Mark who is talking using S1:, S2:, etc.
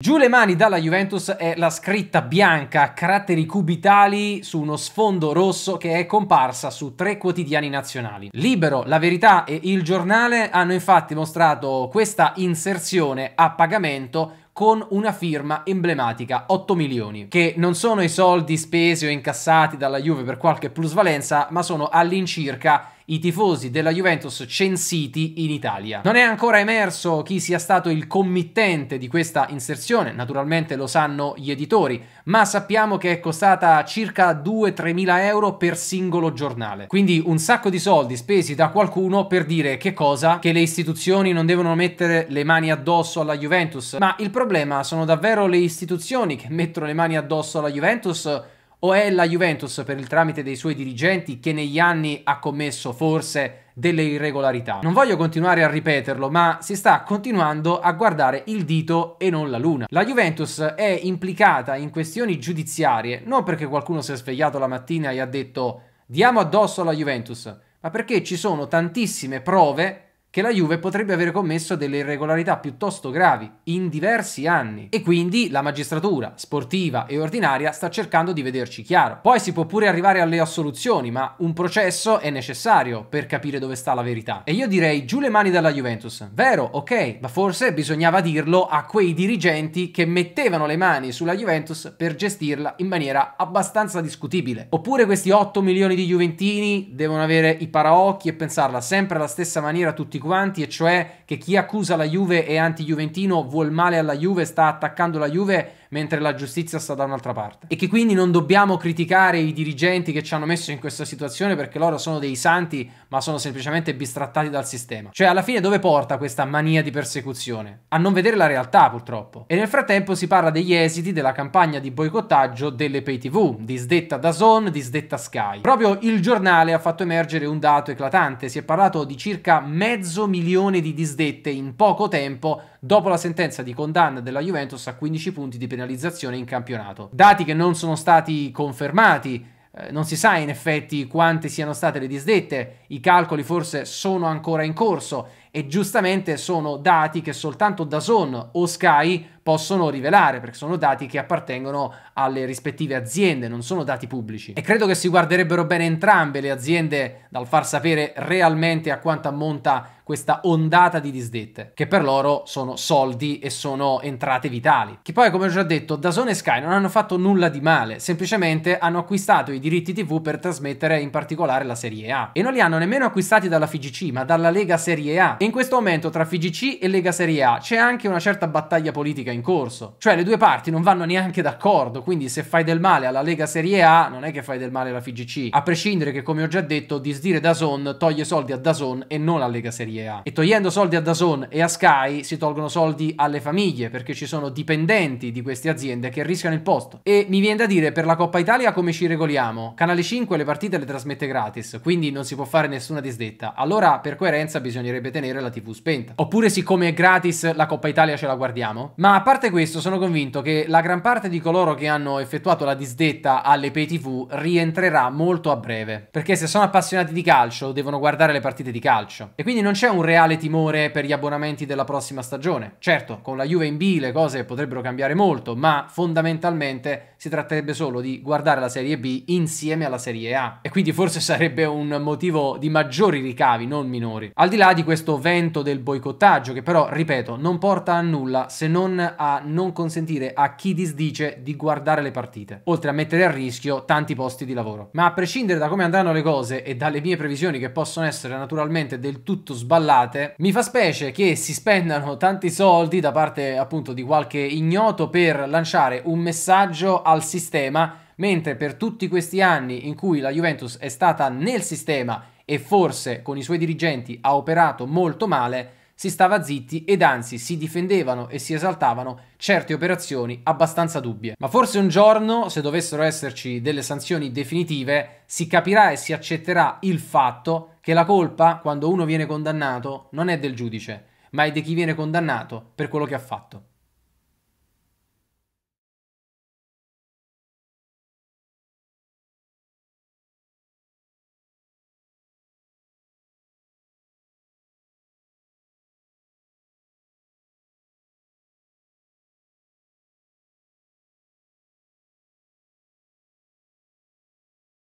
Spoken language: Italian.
S1: Giù le mani dalla Juventus è la scritta bianca a caratteri cubitali su uno sfondo rosso che è comparsa su tre quotidiani nazionali. Libero, La Verità e Il Giornale hanno infatti mostrato questa inserzione a pagamento con una firma emblematica 8 milioni, che non sono i soldi spesi o incassati dalla Juve per qualche plusvalenza, ma sono all'incirca i tifosi della Juventus censiti in Italia. Non è ancora emerso chi sia stato il committente di questa inserzione, naturalmente lo sanno gli editori, ma sappiamo che è costata circa 2-3 mila euro per singolo giornale. Quindi un sacco di soldi spesi da qualcuno per dire che cosa? Che le istituzioni non devono mettere le mani addosso alla Juventus. Ma il problema sono davvero le istituzioni che mettono le mani addosso alla Juventus o è la Juventus per il tramite dei suoi dirigenti che negli anni ha commesso forse delle irregolarità? Non voglio continuare a ripeterlo, ma si sta continuando a guardare il dito e non la luna. La Juventus è implicata in questioni giudiziarie non perché qualcuno si è svegliato la mattina e ha detto diamo addosso alla Juventus, ma perché ci sono tantissime prove che la Juve potrebbe aver commesso delle irregolarità piuttosto gravi in diversi anni e quindi la magistratura sportiva e ordinaria sta cercando di vederci chiaro. Poi si può pure arrivare alle assoluzioni, ma un processo è necessario per capire dove sta la verità. E io direi giù le mani dalla Juventus. Vero, ok, ma forse bisognava dirlo a quei dirigenti che mettevano le mani sulla Juventus per gestirla in maniera abbastanza discutibile. Oppure questi 8 milioni di juventini devono avere i paraocchi e pensarla sempre alla stessa maniera tutti tutti quanti, e cioè che chi accusa la Juve è anti-juventino, vuol male alla Juve, sta attaccando la Juve, mentre la giustizia sta da un'altra parte. E che quindi non dobbiamo criticare i dirigenti che ci hanno messo in questa situazione perché loro sono dei santi, ma sono semplicemente bistrattati dal sistema. Cioè, alla fine dove porta questa mania di persecuzione? A non vedere la realtà, purtroppo. E nel frattempo si parla degli esiti della campagna di boicottaggio delle pay TV, disdetta da Zone, disdetta Sky. Proprio il giornale ha fatto emergere un dato eclatante, si è parlato di circa mezzo milione di disdette in poco tempo dopo la sentenza di condanna della Juventus a 15 punti di penalizzazione in campionato. Dati che non sono stati confermati eh, non si sa in effetti quante siano state le disdette, i calcoli forse sono ancora in corso e giustamente sono dati che soltanto Dazon o Sky possono rivelare, perché sono dati che appartengono alle rispettive aziende, non sono dati pubblici. E credo che si guarderebbero bene entrambe le aziende dal far sapere realmente a quanto ammonta questa ondata di disdette, che per loro sono soldi e sono entrate vitali. Che poi, come ho già detto, Dazone e Sky non hanno fatto nulla di male, semplicemente hanno acquistato i diritti TV per trasmettere in particolare la Serie A. E non li hanno nemmeno acquistati dalla FIGC, ma dalla Lega Serie A, e in questo momento tra FGC e Lega Serie A c'è anche una certa battaglia politica in corso. Cioè le due parti non vanno neanche d'accordo, quindi se fai del male alla Lega Serie A non è che fai del male alla FGC. A prescindere che, come ho già detto, disdire Dazon toglie soldi a Dazon e non alla Lega Serie A. E togliendo soldi a Dazon e a Sky si tolgono soldi alle famiglie perché ci sono dipendenti di queste aziende che rischiano il posto. E mi viene da dire per la Coppa Italia come ci regoliamo? Canale 5 le partite le trasmette gratis, quindi non si può fare nessuna disdetta. Allora per coerenza bisognerebbe tenere tenere la TV spenta. Oppure siccome è gratis la Coppa Italia ce la guardiamo? Ma a parte questo sono convinto che la gran parte di coloro che hanno effettuato la disdetta alle pay TV rientrerà molto a breve. Perché se sono appassionati di calcio devono guardare le partite di calcio. E quindi non c'è un reale timore per gli abbonamenti della prossima stagione. Certo, con la Juve in B le cose potrebbero cambiare molto, ma fondamentalmente si tratterebbe solo di guardare la Serie B insieme alla Serie A. E quindi forse sarebbe un motivo di maggiori ricavi, non minori. Al di là di questo vento del boicottaggio che però, ripeto, non porta a nulla se non a non consentire a chi disdice di guardare le partite, oltre a mettere a rischio tanti posti di lavoro. Ma a prescindere da come andranno le cose e dalle mie previsioni che possono essere naturalmente del tutto sballate, mi fa specie che si spendano tanti soldi da parte appunto di qualche ignoto per lanciare un messaggio al sistema, mentre per tutti questi anni in cui la Juventus è stata nel sistema e forse con i suoi dirigenti ha operato molto male, si stava zitti ed anzi si difendevano e si esaltavano certe operazioni abbastanza dubbie. Ma forse un giorno, se dovessero esserci delle sanzioni definitive, si capirà e si accetterà il fatto che la colpa, quando uno viene condannato, non è del giudice, ma è di chi viene condannato per quello che ha fatto.